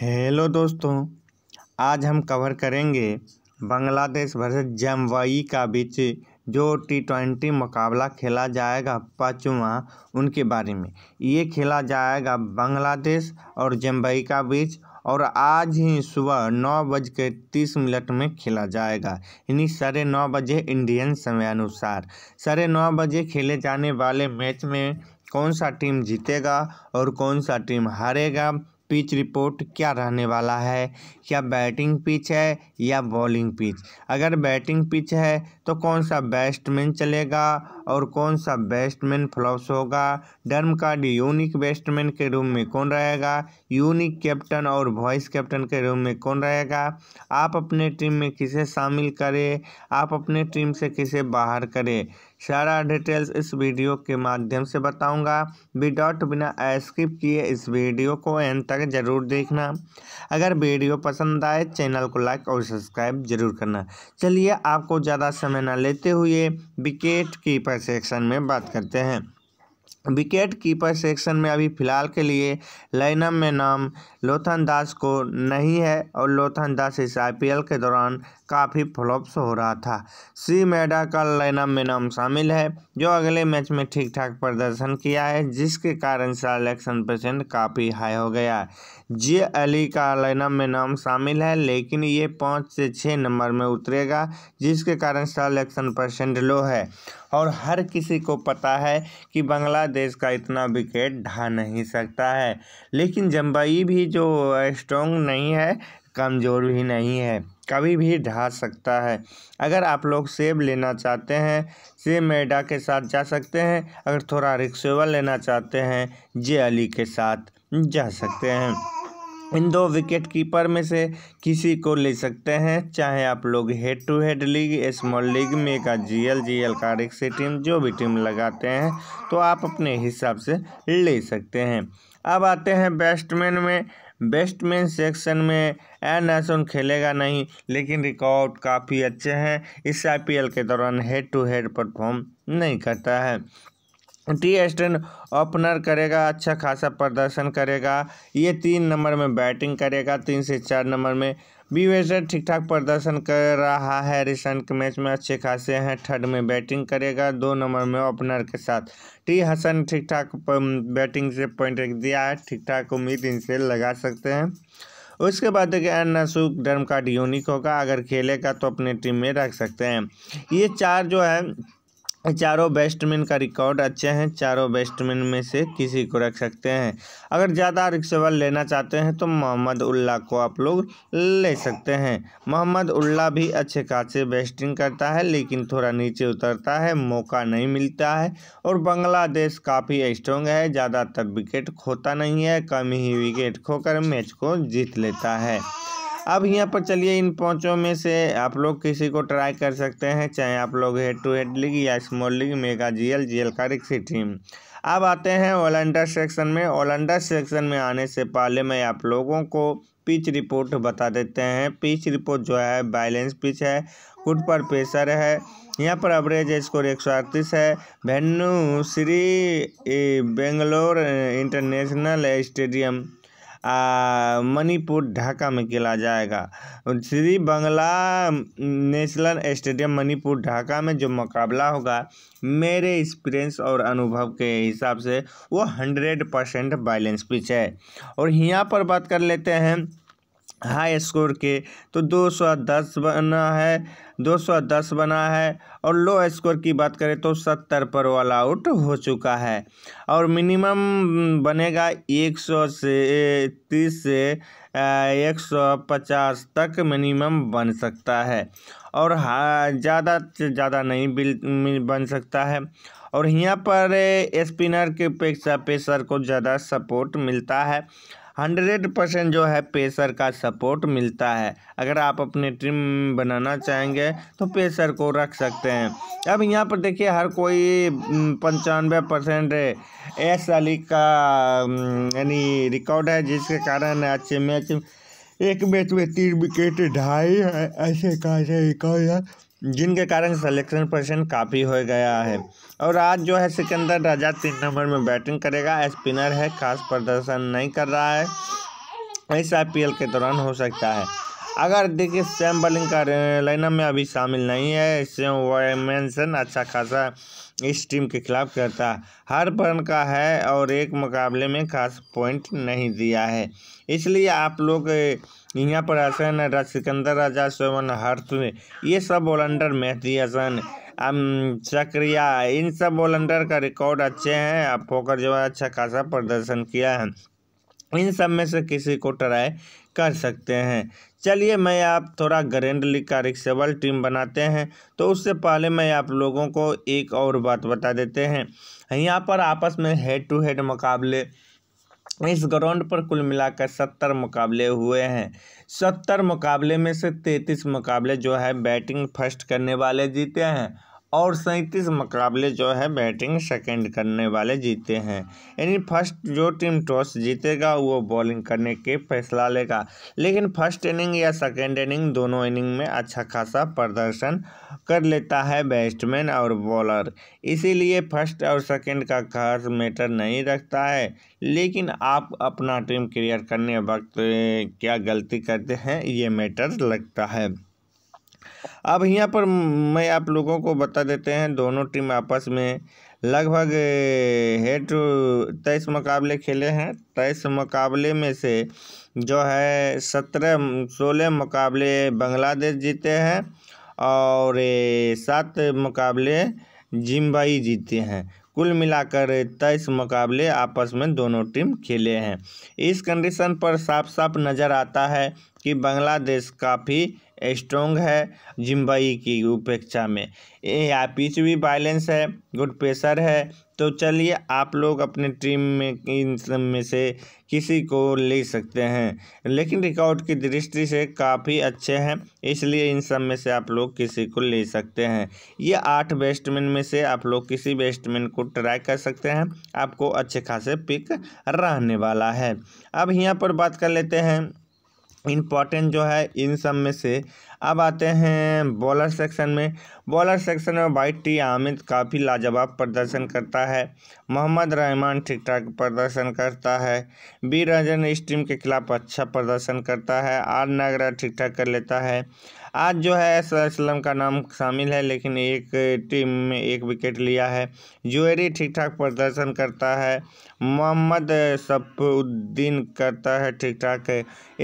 hello दोस्तों आज हम कवर करेंगे बांग्लादेश वर्ष जम्बई का बीच जो टी ट्वेंटी मुकाबला खेला जाएगा पाँचवा उनके बारे में ये खेला जाएगा बांग्लादेश और जम्बई का बीच और आज ही सुबह नौ बज के तीस मिनट में खेला जाएगा यानी साढ़े नौ बजे इंडियन समय अनुसार साढ़े नौ बजे खेले जाने वाले मैच में कौन सा टीम जीतेगा और कौन सा टीम हारेगा पिच रिपोर्ट क्या रहने वाला है क्या बैटिंग पिच है या बॉलिंग पिच अगर बैटिंग पिच है तो कौन सा बैट्समैन चलेगा और कौन सा बैट्समैन फ्लॉप्स होगा डर्म कार्ड यूनिक बैट्समैन के रूम में कौन रहेगा यूनिक कैप्टन और वॉइस कैप्टन के रूम में कौन रहेगा आप अपने टीम में किसे शामिल करें आप अपने टीम से किसे बाहर करें सारा डिटेल्स इस वीडियो के माध्यम से बताऊंगा विदाउट बिना स्किप किए इस वीडियो को एंड तक जरूर देखना अगर वीडियो पसंद आए चैनल को लाइक और सब्सक्राइब जरूर करना चलिए आपको ज़्यादा समय में न लेते हुए विकेट कीपर सेक्शन में बात करते हैं विकेट कीपर सेक्शन में अभी फ़िलहाल के लिए लाइनअप में नाम लोथन दास को नहीं है और लोथन दास इस आईपीएल के दौरान काफ़ी फ्लॉप्स हो रहा था सी मेडा का लाइनअप में नाम शामिल है जो अगले मैच में ठीक ठाक प्रदर्शन किया है जिसके कारण सलेक्शन परसेंट काफ़ी हाई हो गया जे अली का लाइनअप में नाम शामिल है लेकिन ये पाँच से छः नंबर में उतरेगा जिसके कारण सलेक्शन परसेंट लो है और हर किसी को पता है कि बांग्लादेश का इतना विकेट ढा नहीं सकता है लेकिन जम्बई भी जो स्ट्रॉन्ग नहीं है कमज़ोर भी नहीं है कभी भी ढा सकता है अगर आप लोग सेब लेना चाहते हैं सेब मेडा के साथ जा सकते हैं अगर थोड़ा रिक्सेबल लेना चाहते हैं जे अली के साथ जा सकते हैं इन दो विकेट कीपर में से किसी को ले सकते हैं चाहे आप लोग head to head league small league में का जी एल जी एल का रिक्शे टीम जो भी टीम लगाते हैं तो आप अपने हिसाब से ले सकते हैं अब आते हैं बैट्समैन में बैट्समैन सेक्शन में एन एसोन खेलेगा नहीं लेकिन रिकॉर्ड काफ़ी अच्छे हैं इस आईपीएल के दौरान हेड टू हेड परफॉर्म नहीं करता है टी एस्टन ओपनर करेगा अच्छा खासा प्रदर्शन करेगा ये तीन नंबर में बैटिंग करेगा तीन से चार नंबर में बी वेजर ठीक ठाक प्रदर्शन कर रहा है रिसेंट मैच में अच्छे खासे हैं थर्ड में बैटिंग करेगा दो नंबर में ओपनर के साथ टी हसन ठीक ठाक बैटिंग से पॉइंट रख दिया है ठीक ठाक उम्मीद इनसे लगा सकते हैं उसके बाद देखिए नसुक डर्म कार्ड यूनिक होगा अगर खेलेगा तो अपने टीम में रख सकते हैं ये चार जो है चारों बैट्समैन का रिकॉर्ड अच्छे हैं चारों बैट्समैन में से किसी को रख सकते हैं अगर ज़्यादा रिक्शेबल लेना चाहते हैं तो मोहम्मद उल्ला को आप लोग ले सकते हैं मोहम्मद उल्ला भी अच्छे खासे बैटिंग करता है लेकिन थोड़ा नीचे उतरता है मौका नहीं मिलता है और बांग्लादेश काफ़ी स्ट्रॉन्ग है ज़्यादातर विकेट खोता नहीं है कम ही विकेट खोकर मैच को जीत लेता है अब यहाँ पर चलिए इन पाँचों में से आप लोग किसी को ट्राई कर सकते हैं चाहे आप लोग हेड टू हेड लीग या small league mega G L G L का रिक्सी टीम अब आते हैं ओलंडर सेक्शन में ओलंडर सेक्शन में आने से पहले मैं आप लोगों को पिच रिपोर्ट बता देते हैं पिच रिपोर्ट जो है बैलेंस पिच है गुड पर प्रेशर है यहाँ पर एवरेज स्कोर एक सौ अड़तीस है venue Sher Bangla international stadium Mirpur Dhaka में खेला जाएगा श्री बंगला नेशनल स्टेडियम मणिपुर ढाका में जो मुकाबला होगा मेरे एक्सपीरियंस और अनुभव के हिसाब से वो हंड्रेड परसेंट बैलेंस पिच है और यहाँ पर बात कर लेते हैं हाई स्कोर के तो 210 बना है 210 बना है और लो स्कोर की बात करें तो 70 पर ऑल आउट हो चुका है और मिनिमम बनेगा 100 से 30 से 150 तक मिनिमम बन सकता है और ज़्यादा से ज़्यादा नहीं बन सकता है और यहाँ पर स्पिनर के अपेक्षा पेसर को ज़्यादा सपोर्ट मिलता है हंड्रेड परसेंट जो है पेसर का सपोर्ट मिलता है अगर आप अपने टीम बनाना चाहेंगे तो पेसर को रख सकते हैं अब यहाँ पर देखिए हर कोई पंचानवे परसेंट एस अली का यानी रिकॉर्ड है जिसके कारण अच्छे मैच एक मैच में तीन विकेट ढाई ऐसे का रिकॉर्ड है जिनके कारण सिलेक्शन परसेंट काफ़ी हो गया है और आज जो है सिकंदर राजा तीन नंबर में बैटिंग करेगा स्पिनर है खास प्रदर्शन नहीं कर रहा है इस आईपीएल के दौरान हो सकता है अगर देखिए सैम बॉलिंग का लाइनअप में अभी शामिल नहीं है इससे मैंसन अच्छा खासा इस टीम के खिलाफ करता हर बर्न का है और एक मुकाबले में खास पॉइंट नहीं दिया है इसलिए आप लोग यहाँ पर हसन राज सिकंदर राजा सोमन हर्थ ये सब ऑलराउंडर मेहदी हसन सक्रिया इन सब ऑलराउंडर का रिकॉर्ड अच्छे हैं अब फोकर जो है अच्छा खासा प्रदर्शन किया है इन सब में से किसी को ट्राई कर सकते हैं चलिए मैं आप थोड़ा ग्रैंडली रिक्सेबल टीम बनाते हैं तो उससे पहले मैं आप लोगों को एक और बात बता देते हैं यहाँ पर आपस में हेड टू हेड मुकाबले इस ग्राउंड पर कुल मिलाकर सत्तर मुकाबले हुए हैं सत्तर मुकाबले में से तैंतीस मुकाबले जो है बैटिंग फर्स्ट करने वाले जीते हैं और सैंतीस मुकाबले जो है बैटिंग सेकंड करने वाले जीते हैं यानी फर्स्ट जो टीम टॉस जीतेगा वो बॉलिंग करने के फैसला लेगा लेकिन फर्स्ट इनिंग या सेकंड इनिंग दोनों इनिंग में अच्छा खासा प्रदर्शन कर लेता है बैट्समैन और बॉलर इसीलिए फर्स्ट और सेकंड का खास मैटर नहीं रखता है लेकिन आप अपना टीम क्लियर करने वक्त क्या गलती करते हैं ये मैटर लगता है अब यहाँ पर मैं आप लोगों को बता देते हैं दोनों टीम आपस में लगभग हेड तेईस मुकाबले खेले हैं तेईस मुकाबले में से जो है सत्रह सोलह मुकाबले बांग्लादेश जीते हैं और सात मुकाबले जिम्बाई जीते हैं कुल मिलाकर तेईस मुकाबले आपस में दोनों टीम खेले हैं इस कंडीशन पर साफ साफ नज़र आता है कि बांग्लादेश काफ़ी स्ट्रोंग है जिम्बई की उपेक्षा में या पिच भी बैलेंस है गुड प्रेशर है तो चलिए आप लोग अपने टीम में इन सब में से किसी को ले सकते हैं लेकिन रिकॉर्ड की दृष्टि से काफ़ी अच्छे हैं इसलिए इन सब में से आप लोग किसी को ले सकते हैं ये आठ बैट्समैन में से आप लोग किसी बैट्समैन को ट्राई कर सकते हैं आपको अच्छे खासे पिक रहने वाला है अब यहाँ पर बात कर लेते हैं इम्पॉर्टेंट जो है इन सब में से अब आते हैं बॉलर सेक्शन में बॉलर सेक्शन में वाइट टी आमिद काफ़ी लाजवाब प्रदर्शन करता है मोहम्मद रहमान ठीक ठाक प्रदर्शन करता है बी रंजन इस टीम के खिलाफ अच्छा प्रदर्शन करता है आर नागरा ठीक ठाक कर लेता है आज जो है सलम का नाम शामिल है लेकिन एक टीम में एक विकेट लिया है जुएरी ठीक ठाक प्रदर्शन करता है मोहम्मद सफुद्दीन करता है ठीक ठाक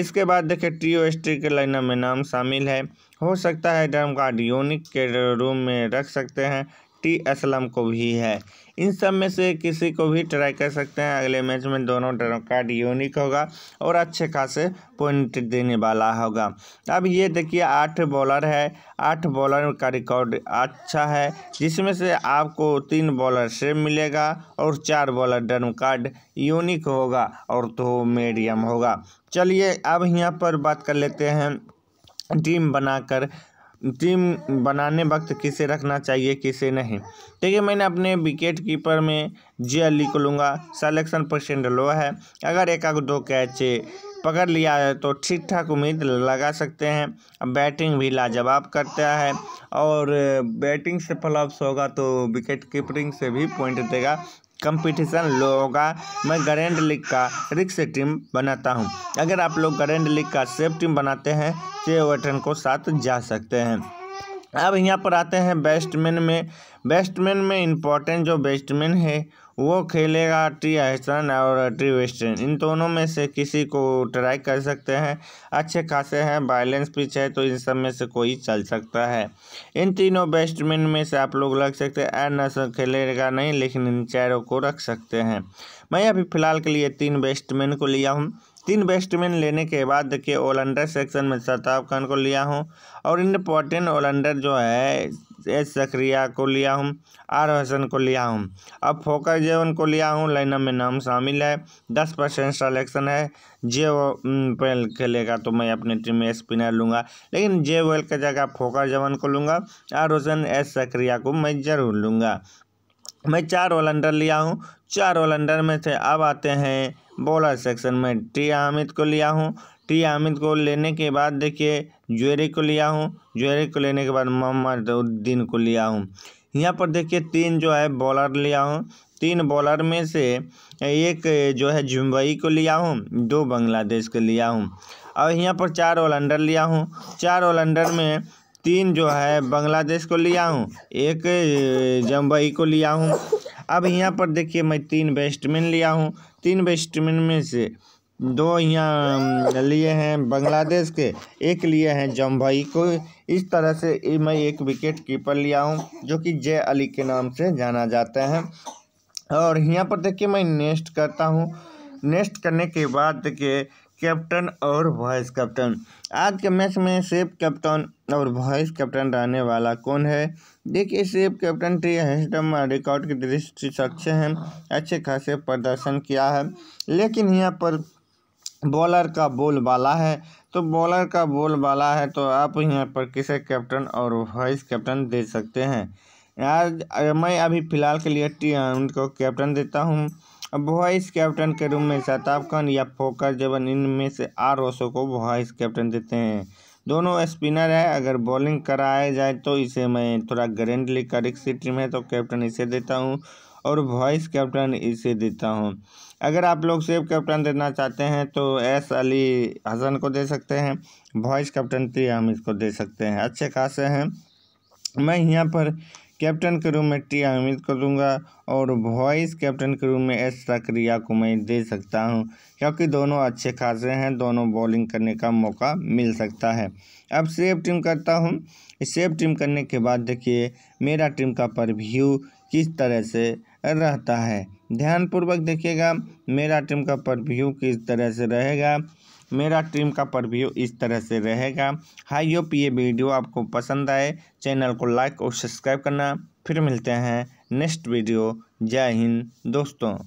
इसके बाद देखिए टी ओ के लाइन में नाम शामिल है हो सकता है डर्म गार्ड यूनिक के रूम में रख सकते हैं टी असलम को भी है इन सब में से किसी को भी ट्राई कर सकते हैं अगले मैच में दोनों डरों कार्ड यूनिक होगा और अच्छे खासे पॉइंट देने वाला होगा अब ये देखिए आठ बॉलर है आठ बॉलर का रिकॉर्ड अच्छा है जिसमें से आपको तीन बॉलर सेम मिलेगा और चार बॉलर डरम कार्ड यूनिक होगा और दो तो मीडियम होगा चलिए अब यहाँ पर बात कर लेते हैं टीम बनाकर टीम बनाने वक्त किसे रखना चाहिए किसे नहीं देखिए मैंने अपने विकेट कीपर में जे अली को लूँगा सलेक्शन परसेंट लो है अगर एक आग दो कैच पकड़ लिया है तो ठीक ठाक उम्मीद लगा सकते हैं बैटिंग भी लाजवाब करता है और बैटिंग से फ्लॉप्स होगा तो विकेट कीपरिंग से भी पॉइंट देगा कंपटीशन लोगा मैं गरेंड लीग का रिक्स टीम बनाता हूँ अगर आप लोग गरेंड लीग का सेफ टीम बनाते हैं टन को साथ जा सकते हैं अब यहाँ पर आते हैं बैट्समैन में बैट्समैन में इम्पोर्टेंट जो बैट्समैन है वो खेलेगा ट्री आइसन और ट्री वेस्टर्न इन दोनों में से किसी को ट्राई कर सकते हैं अच्छे खासे हैं बैलेंस पिच है तो इन सब में से कोई चल सकता है इन तीनों बैट्समैन में से आप लोग लग सकते हैं एंडरसन खेलेगा नहीं लेकिन इन चारों को रख सकते हैं मैं अभी फ़िलहाल के लिए तीन बैट्समैन को लिया हूँ तीन बैट्समैन लेने के बाद देखिए ऑलराउंडर सेक्शन में सताब खान को लिया हूँ और इंपॉर्टेंट ऑलराउंडर जो है एस सक्रिया को लिया हूँ आर हसन को लिया हूँ अब फोकर जेवन को लिया हूँ लाइनअप में नाम शामिल है दस परसेंट सलेक्शन है जे वेल खेलेगा तो मैं अपनी टीम में स्पिनर लूँगा लेकिन जे वेल की जगह फोकर जेवन को लूँगा आर हसन एस सक्रिया को मैं ज़रूर लूँगा मैं चार ऑलराउंडर लिया हूँ चार ऑलराउंडर में से अब आते हैं बॉलर सेक्शन में टी आमिद को लिया हूँ टी हामिद को लेने के बाद देखिए ज्वेलरी को लिया हूँ ज्वेलरी को लेने के बाद मोहम्मदुद्दीन तो को लिया हूँ यहाँ पर देखिए तीन जो है बॉलर लिया हूँ तीन बॉलर में से एक जो है जुम्बई को लिया हूँ दो बांग्लादेश को लिया हूँ और यहाँ पर चार ऑलराउंडर लिया हूँ चार ऑलराउंडर में तीन जो है बांग्लादेश को लिया हूँ एक जम्बई को लिया हूँ अब यहाँ पर देखिए मैं तीन बैट्समैन लिया हूँ तीन बैट्समैन में से दो यहाँ लिए हैं बांग्लादेश के एक लिए हैं जम्बई को इस तरह से मैं एक विकेट कीपर लिया हूँ जो कि जय अली के नाम से जाना जाता है और यहाँ पर देखिए मैं नेस्ट करता हूँ नेस्ट करने के बाद देखिए कैप्टन और वाइस कैप्टन आज के मैच में सेफ कैप्टन और वाइस कैप्टन रहने वाला कौन है देखिए सेफ कैप्टन टी हेस्टम रिकॉर्ड की दृष्टि से अच्छे हैं अच्छे खासे प्रदर्शन किया है लेकिन यहाँ पर बॉलर का बोलबाला है तो बॉलर का बोलबाला है तो आप यहाँ पर किसे कैप्टन और वाइस कैप्टन दे सकते हैं यार मैं अभी फ़िलहाल के लिए टी को कैप्टन देता हूँ अब वाइस कैप्टन के रूम में शताब खान या फोकर जबन इनमें से आर ओशो को वाइस कैप्टन देते हैं दोनों स्पिनर है अगर बॉलिंग कराया जाए तो इसे मैं थोड़ा ग्रैंड लीग का रिक्सी टीम है तो कैप्टन इसे देता हूँ और वाइस कैप्टन इसे देता हूँ अगर आप लोग सेफ कैप्टन देना चाहते हैं तो एस अली हसन को दे सकते हैं वॉइस कैप्टन टी आमिर को दे सकते हैं अच्छे खासे हैं मैं यहाँ पर कैप्टन के रूम में टी हामिद को दूंगा और वॉइस कैप्टन के रूम में एस सक्रिया को मैं दे सकता हूं क्योंकि दोनों अच्छे खासे हैं दोनों बॉलिंग करने का मौका मिल सकता है अब सेव टीम करता हूं सेव टीम करने के बाद देखिए मेरा टीम का परव्यू किस तरह से रहता है ध्यानपूर्वक देखिएगा मेरा टीम का परव्यू किस तरह से रहेगा मेरा टीम का परव्यू इस तरह से रहेगा हाई पी ये वीडियो आपको पसंद आए चैनल को लाइक और सब्सक्राइब करना फिर मिलते हैं नेक्स्ट वीडियो जय हिंद दोस्तों